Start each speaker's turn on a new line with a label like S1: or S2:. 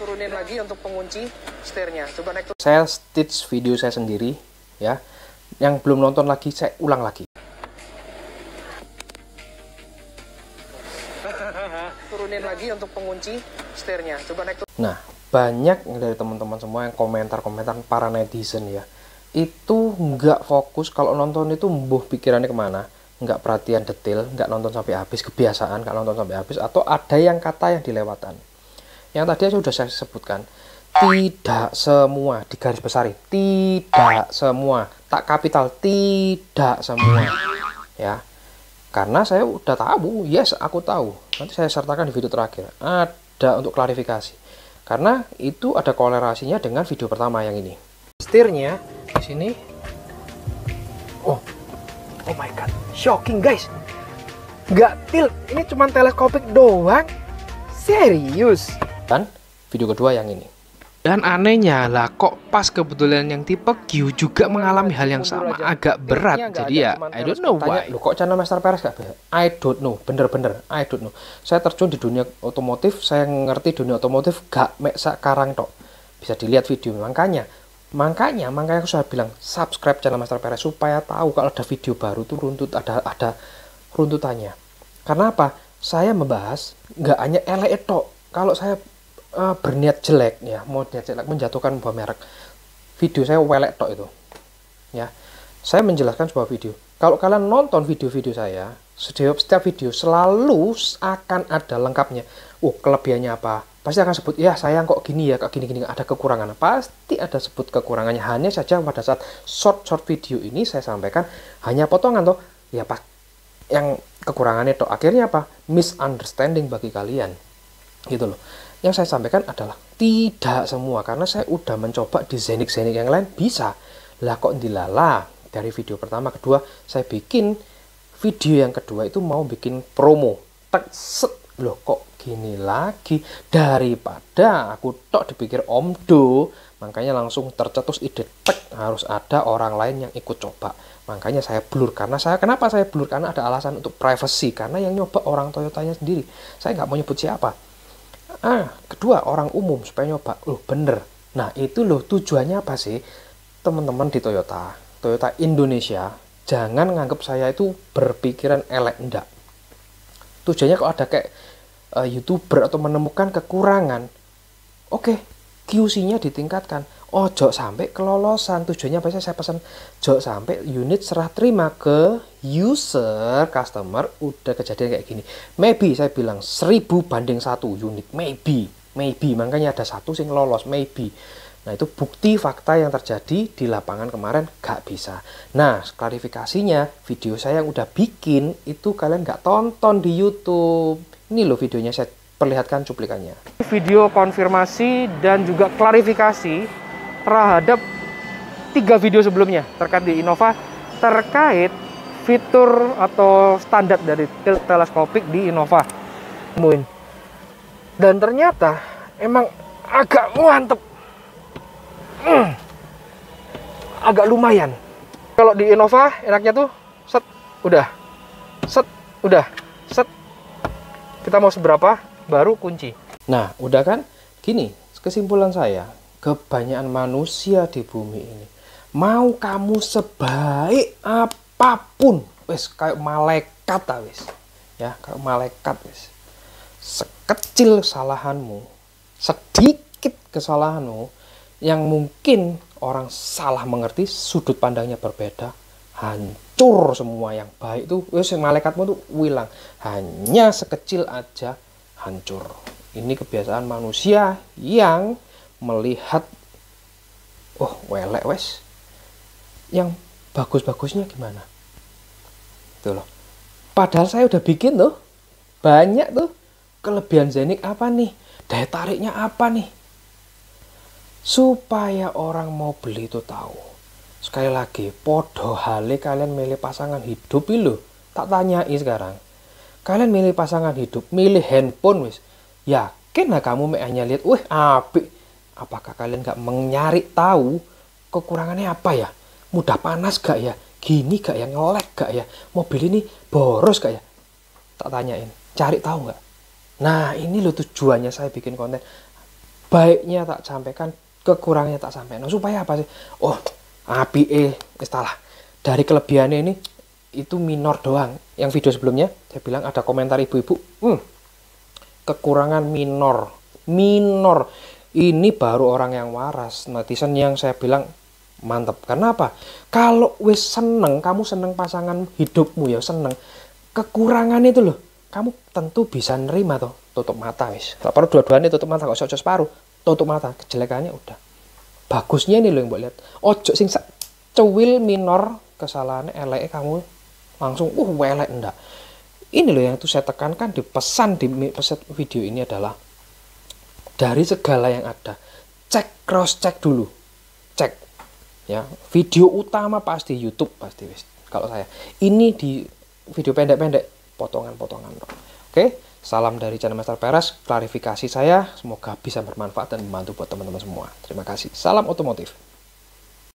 S1: turunin lagi untuk pengunci setirnya coba naik turun. saya stitch video saya sendiri ya yang belum nonton lagi saya ulang lagi turunin lagi untuk pengunci setirnya coba naik turun. nah banyak dari teman-teman semua yang komentar-komentar para netizen ya itu nggak fokus kalau nonton itu mbuh pikirannya kemana nggak perhatian detail, nggak nonton sampai habis, kebiasaan nggak nonton sampai habis, atau ada yang kata yang dilewatan yang tadi saya sudah saya sebutkan tidak semua di garis besar tidak semua tak kapital tidak semua ya karena saya udah tahu yes aku tahu nanti saya sertakan di video terakhir ada untuk klarifikasi karena itu ada kolerasinya dengan video pertama yang ini setirnya di sini oh oh my god shocking guys nggak tilt ini cuma teleskopik doang serius dan video kedua yang ini. Dan anehnya lah kok pas kebetulan yang tipe Q juga mengalami hal yang sama agak berat jadi ya I don't know why. Lo kok channel Master Peres gak berat? I don't know bener-bener I don't know. Saya terjun di dunia otomotif saya ngerti dunia otomotif gak mek sekarang tok bisa dilihat video makanya makanya makanya aku sudah bilang subscribe channel Master Peres supaya tahu kalau ada video baru tuh runtut ada ada runtutannya. Karena apa? Saya membahas nggak hanya elek tok. Kalau saya uh, berniat jelek ya mau niat jelek menjatuhkan sebuah merek video saya welek tok itu ya saya menjelaskan sebuah video kalau kalian nonton video-video saya setiap setiap video selalu akan ada lengkapnya oh kelebihannya apa pasti akan sebut ya sayang kok gini ya kok gini gini ada kekurangan pasti ada sebut kekurangannya hanya saja pada saat short short video ini saya sampaikan hanya potongan toh ya pak yang kekurangannya toh akhirnya apa misunderstanding bagi kalian gitu loh yang saya sampaikan adalah tidak semua karena saya udah mencoba di zenik-zenik yang lain bisa lah kok dilala dari video pertama kedua saya bikin video yang kedua itu mau bikin promo tek set loh kok gini lagi daripada aku tok dipikir omdo makanya langsung tercetus ide tek harus ada orang lain yang ikut coba makanya saya blur karena saya kenapa saya blur karena ada alasan untuk privacy karena yang nyoba orang Toyotanya sendiri saya nggak mau nyebut siapa ah, kedua orang umum supaya nyoba loh bener nah itu loh tujuannya apa sih teman-teman di Toyota Toyota Indonesia jangan nganggap saya itu berpikiran elek enggak tujuannya kalau ada kayak uh, youtuber atau menemukan kekurangan oke okay, QC-nya ditingkatkan. Ojo oh, sampai kelolosan. Tujuannya apa sih? Saya pesan jok sampai unit serah terima ke user customer udah kejadian kayak gini. Maybe saya bilang 1000 banding satu unit. Maybe, maybe makanya ada satu sing lolos. Maybe. Nah itu bukti fakta yang terjadi di lapangan kemarin gak bisa. Nah klarifikasinya video saya yang udah bikin itu kalian gak tonton di YouTube. Ini loh videonya saya Perlihatkan cuplikannya. Video konfirmasi dan juga klarifikasi terhadap tiga video sebelumnya terkait di Innova terkait fitur atau standar dari teleskopik di Innova. Dan ternyata emang agak mantep. Mm. Agak lumayan. Kalau di Innova enaknya tuh set udah. Set udah. Set kita mau seberapa? baru kunci. Nah, udah kan? Gini, kesimpulan saya, kebanyakan manusia di bumi ini mau kamu sebaik apapun, wes kayak malaikat ta wes. Ya, kayak malaikat wes. Sekecil kesalahanmu, sedikit kesalahanmu yang mungkin orang salah mengerti, sudut pandangnya berbeda, hancur semua yang baik itu wes malaikatmu tuh hilang. Hanya sekecil aja hancur. Ini kebiasaan manusia yang melihat oh welek wes yang bagus-bagusnya gimana itu loh padahal saya udah bikin tuh banyak tuh kelebihan Zenik apa nih daya tariknya apa nih supaya orang mau beli itu tahu sekali lagi podo hale kalian milih pasangan hidup lo tak tanyai sekarang kalian milih pasangan hidup milih handphone wis yakin lah kamu hanya lihat wih apik apakah kalian gak mencari tahu kekurangannya apa ya mudah panas gak ya gini gak ya ngelek gak ya mobil ini boros gak ya tak tanyain cari tahu gak? nah ini loh tujuannya saya bikin konten baiknya tak sampaikan kekurangannya tak sampaikan nah, supaya apa sih oh api eh istilah dari kelebihannya ini itu minor doang. Yang video sebelumnya saya bilang ada komentar ibu-ibu, hmm, kekurangan minor, minor. Ini baru orang yang waras, netizen yang saya bilang mantep. Kenapa? Kalau wes seneng, kamu seneng pasangan hidupmu ya seneng. Kekurangan itu loh, kamu tentu bisa nerima toh. Tutup mata wis. Kalau perlu dua-duanya tutup mata, kalau usah separuh. Tutup mata, kejelekannya udah. Bagusnya ini loh yang buat lihat. Ojo sing cewil minor kesalahan elek kamu langsung uh welek enggak ini loh yang itu saya tekankan di pesan di pesan video ini adalah dari segala yang ada cek cross check dulu cek ya video utama pasti YouTube pasti kalau saya ini di video pendek-pendek potongan-potongan oke salam dari channel Master Peres klarifikasi saya semoga bisa bermanfaat dan membantu buat teman-teman semua terima kasih salam otomotif